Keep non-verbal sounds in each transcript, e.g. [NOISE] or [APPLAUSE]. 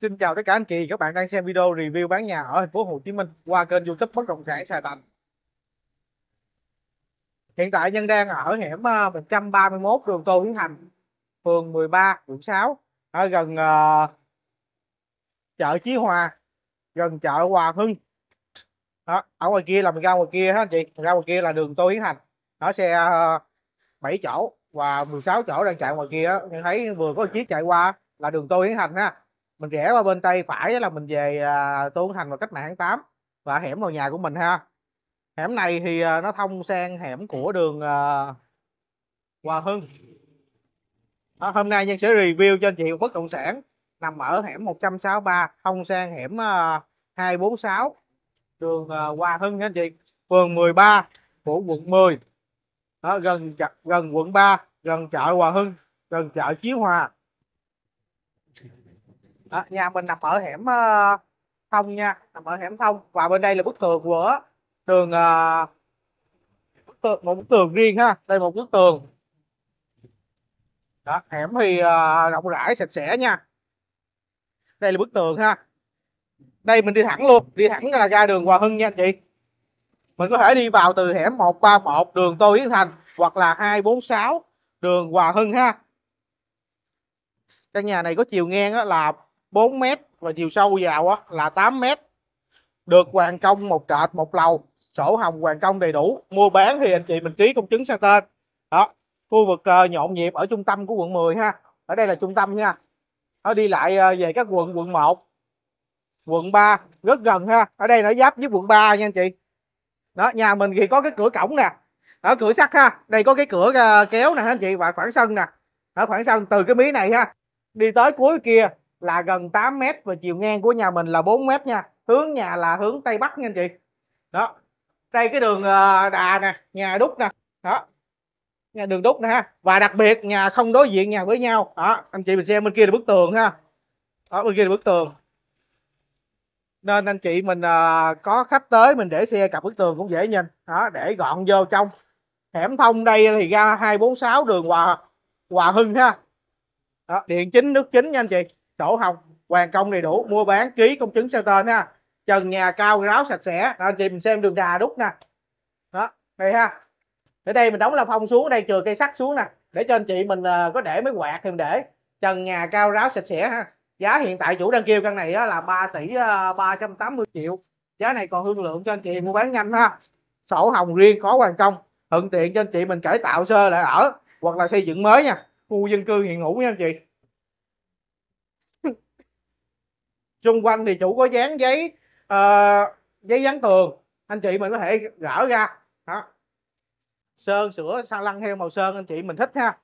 Xin chào tất cả anh chị, các bạn đang xem video review bán nhà ở thành phố Hồ Chí Minh qua kênh YouTube bất động sản Sài Thành. Hiện tại nhân đang ở hẻm 131 à, đường Tô Hiến Thành, phường 13, quận 6, ở gần uh, chợ Chí Hòa, gần chợ Hòa Hưng. Đó, ở ngoài kia là mình ra ngoài kia hả anh chị, ra ngoài kia là đường Tô Hiến Thành. Đó xe uh, à, 7 chỗ và 16 chỗ đang chạy ngoài kia, thì thấy vừa có chiếc chạy qua là đường Tô Hiến Thành ha mình rẽ qua bên tay phải là mình về à, Tôn Thành và cách mạng tháng 8 và hẻm vào nhà của mình ha hẻm này thì à, nó thông sang hẻm của đường à, Hòa Hưng à, hôm nay nhân sẽ review cho anh chị bất động sản nằm ở hẻm 163 thông sang hẻm à, 246 đường Hòa Hưng nha anh chị phường 13 của quận 10 đó, gần gần quận 3 gần chợ Hòa Hưng gần chợ Chí Hòa đó, ờ, nhà mình nằm ở hẻm uh, thông nha nằm ở hẻm thông và bên đây là bức tường của tường uh, bức tường một bức tường riêng ha đây một bức tường đó hẻm thì uh, rộng rãi sạch sẽ nha đây là bức tường ha đây mình đi thẳng luôn đi thẳng là ra đường Hòa Hưng nha anh chị mình có thể đi vào từ hẻm 131 đường Tô Yến Thành hoặc là 246 đường Hòa Hưng ha căn nhà này có chiều ngang là 4 mét và chiều sâu vào á, là 8 mét được hoàn công một trệt một lầu sổ hồng hoàn công đầy đủ mua bán thì anh chị mình ký công chứng sang tên đó khu vực uh, nhộn nhịp ở trung tâm của quận 10 ha ở đây là trung tâm nha nó đi lại uh, về các quận quận 1 quận 3 rất gần ha ở đây nó giáp với quận 3 nha anh chị đó nhà mình thì có cái cửa cổng nè ở cửa sắt ha đây có cái cửa uh, kéo nè anh chị và khoảng sân nè ở khoảng sân từ cái mí này ha đi tới cuối kia là gần 8 mét và chiều ngang của nhà mình là 4 mét nha hướng nhà là hướng tây bắc nha anh chị đó đây cái đường ờ, đà nè nhà đúc nè đó nhà đường đúc nè ha và đặc biệt nhà không đối diện nhà với nhau đó anh chị mình xem bên kia là bức tường ha đó bên kia là bức tường nên anh chị mình ờ, có khách tới mình để xe cặp bức tường cũng dễ nhìn đó để gọn vô trong hẻm thông đây thì ra 246 đường Hòa Hòa Hưng ha đó, điện chính nước chính nha anh chị sổ học hoàn công đầy đủ mua bán ký công chứng sao tên ha trần nhà cao ráo sạch sẽ đó, anh chị mình xem đường đà đúc nè đó đây ha ở đây mình đóng là phong xuống đây chừa cây sắt xuống nè để cho anh chị mình ờ, có để mấy quạt thì mình để trần nhà cao ráo sạch sẽ ha giá hiện tại chủ đang kêu căn này là 3 tỷ 380 ờ, triệu giá này còn hương lượng cho anh chị mua bán nhanh ha sổ hồng riêng có hoàn công thuận tiện cho anh chị mình cải tạo sơ lại ở hoặc là xây dựng mới nha khu dân cư hiện hữu nha anh chị xung quanh thì chủ có dán giấy uh, giấy dán tường anh chị mình có thể gỡ ra đó sơn sửa sang lăng theo màu sơn anh chị mình thích ha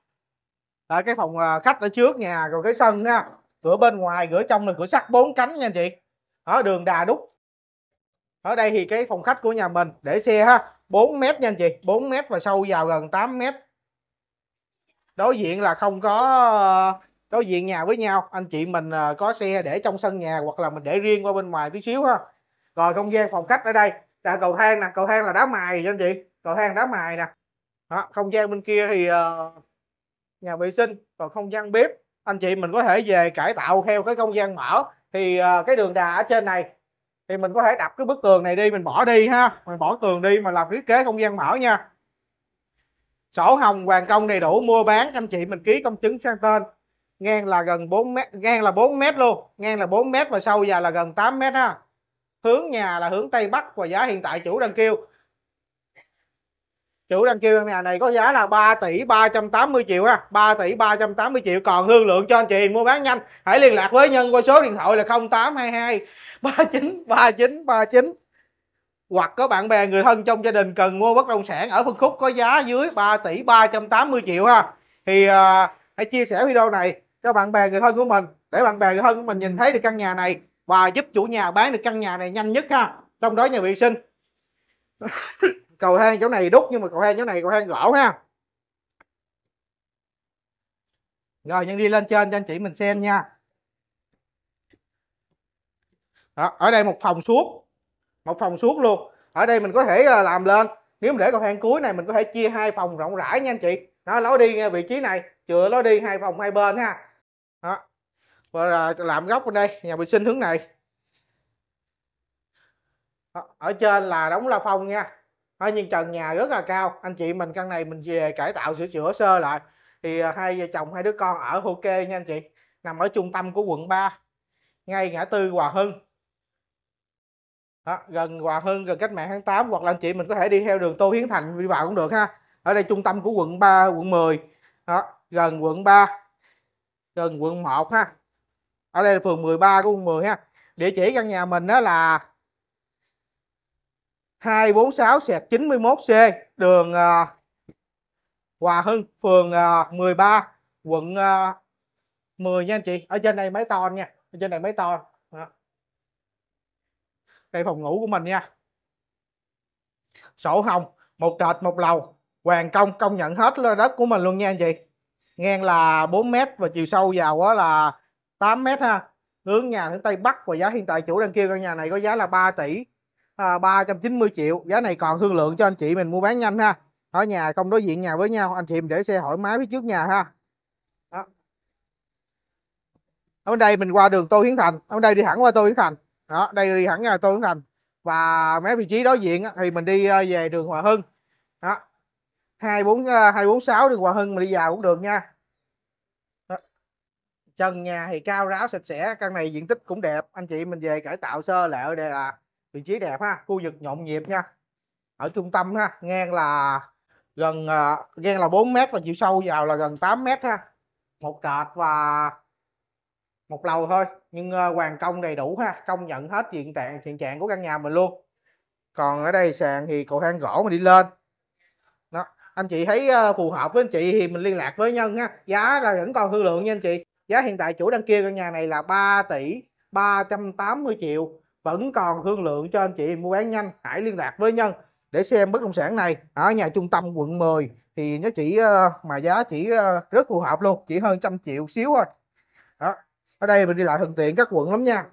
là cái phòng ờ, khách ở trước nhà rồi cái sân ha cửa bên ngoài cửa trong là cửa sắt bốn cánh nha anh chị ở đường đà đúc ở đây thì cái phòng khách của nhà mình để xe ha 4 mét nha anh chị 4 mét và sâu vào gần 8 mét đối diện là không có đối diện nhà với nhau anh chị mình à, có xe để trong sân nhà hoặc là mình để riêng qua bên ngoài tí xíu ha rồi không gian phòng khách ở đây là cầu thang nè cầu thang là đá mài cho anh chị cầu thang đá mài nè đó, không gian bên kia thì ờ, nhà vệ sinh còn không gian bếp anh chị mình có thể về cải tạo theo cái không gian mở thì ờ, cái đường đà ở trên này thì mình có thể đập cái bức tường này đi mình bỏ đi ha mình bỏ tường đi mà làm thiết kế không gian mở nha sổ hồng hoàn công đầy đủ mua bán anh chị mình ký công chứng sang tên ngang là gần 4 mét ngang là 4 mét luôn ngang là 4 mét và sâu dài là gần 8 mét ha hướng nhà là hướng Tây Bắc và giá hiện tại chủ đang kêu chủ đang kêu nhà này có giá là 3 tỷ 380 triệu ha 3 tỷ 380 triệu còn hương lượng cho anh chị mua bán nhanh hãy liên lạc với nhân qua số điện thoại là 0822 39 39 39 hoặc có bạn bè người thân trong gia đình cần mua bất động sản ở phân khúc có giá dưới 3 tỷ 380 triệu ha thì uh, hãy chia sẻ video này cho bạn bè người thân của mình để bạn bè người thân của mình nhìn thấy được căn nhà này và giúp chủ nhà bán được căn nhà này nhanh nhất ha trong đó nhà vệ sinh [LAUGHS] cầu thang chỗ này đúc nhưng mà cầu thang chỗ này cầu thang gỗ ha rồi nhân đi lên trên cho anh chị mình xem nha đó, ở đây một phòng suốt một phòng suốt luôn ở đây mình có thể ờ, làm lên nếu mình để cầu thang cuối này mình có thể chia hai phòng rộng rãi nha anh chị nó lối đi ờ, vị trí này chừa lối đi hai phòng hai bên ha và làm góc bên đây nhà vệ sinh hướng này ở trên là đóng la phong nha thôi nhưng trần nhà rất là cao anh chị mình căn này mình về cải tạo sửa chữa sơ lại thì à, hai vợ chồng hai đứa con ở ok nha anh chị nằm ở trung tâm của quận 3 ngay ngã tư Hòa Hưng đó, gần Hòa Hưng gần cách mạng tháng 8 hoặc là anh chị mình có thể đi theo đường Tô Hiến Thành đi vào cũng được ha ở đây trung tâm của quận 3 quận 10 đó, gần quận 3 gần quận 1 ha ở đây là phường 13 của quận 10 ha địa chỉ căn nhà mình đó là 246 sẹt 91C đường ờ, Hòa Hưng phường uh, ờ, 13 quận uh, ờ, 10 nha anh chị ở trên này máy to nha ở trên này máy to đây phòng ngủ của mình nha sổ hồng một trệt một lầu hoàn công công nhận hết lô đất của mình luôn nha anh chị ngang là 4 mét và chiều sâu vào đó là 8 mét ha hướng nhà hướng tây bắc và giá hiện tại chủ đang kêu căn nhà này có giá là 3 tỷ à, 390 triệu giá này còn thương lượng cho anh chị mình mua bán nhanh ha ở nhà không đối diện nhà với nhau anh chị mình để xe thoải mái phía trước nhà ha đó. ở bên đây mình qua đường Tô Hiến Thành ở bên đây đi thẳng qua Tô Hiến Thành đó đây đi thẳng ra Tô Hiến Thành và mấy vị trí đối diện thì mình đi ờ, về đường Hòa Hưng đó hai bốn ờ, hai bốn sáu đường Hòa Hưng mình đi vào cũng được nha trần nhà thì cao ráo sạch sẽ căn này diện tích cũng đẹp anh chị mình về cải tạo sơ lại đây là vị trí đẹp ha khu vực nhộn nhịp nha ở trung tâm ha ngang là gần uh, ngang là 4 mét và chiều sâu vào là gần 8 mét ha một trệt và một lầu thôi nhưng uh, à, hoàng công đầy đủ ha công nhận hết diện trạng hiện trạng của căn nhà mình luôn còn ở đây sàn thì cầu thang gỗ mà đi lên đó anh chị thấy uh, phù hợp với anh chị thì mình liên lạc với nhân ha giá là vẫn còn thương lượng nha anh chị giá hiện tại chủ đang kia căn nhà này là 3 tỷ 380 triệu vẫn còn thương lượng cho anh chị mua bán nhanh hãy liên lạc với nhân để xem bất động sản này ở nhà trung tâm quận 10 thì nó chỉ ờ, mà giá chỉ ờ, rất phù hợp luôn chỉ hơn trăm triệu xíu thôi đó ở đây mình đi lại thuận tiện các quận lắm nha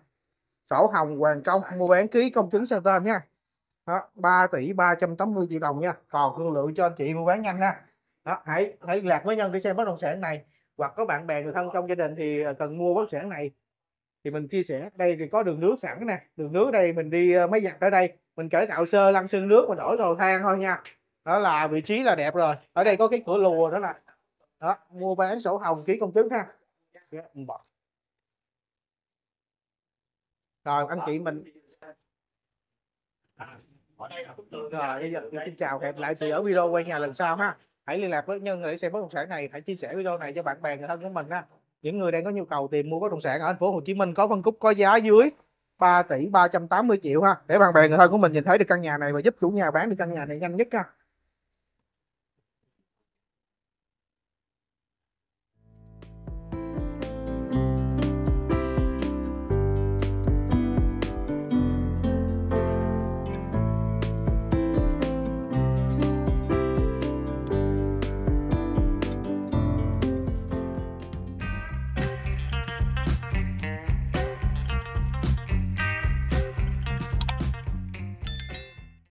sổ hồng hoàng công mua bán ký công chứng sang tên nha đó, 3 tỷ 380 triệu đồng nha còn thương lượng cho anh chị mua bán nhanh nha đó hãy hãy liên lạc với nhân để xem bất động sản này hoặc có bạn bè người thân trong gia đình thì ờ, cần mua bất sản này thì mình chia sẻ đây thì có đường nước sẵn nè đường nước đây mình đi ờ, máy giặt ở đây mình cải tạo sơ lăn sân nước mình đổi cầu thang thôi nha đó là vị trí là đẹp rồi ở đây có cái cửa lùa đó là đó mua bán sổ hồng ký công chứng ha dạ, rồi anh chị mình ở rồi bây giờ xin chào hẹn lại chị ở video quay nhà lần sau ha hãy liên lạc với nhân để xem bất động sản này hãy chia sẻ video này cho bạn bè người thân của mình ha những người đang có nhu cầu tìm mua bất động sản ở thành phố Hồ Chí Minh có phân khúc có giá dưới 3 tỷ 380 triệu ha để bạn bè người thân của mình nhìn thấy được căn nhà này và giúp chủ nhà bán được căn nhà này nhanh nhất ha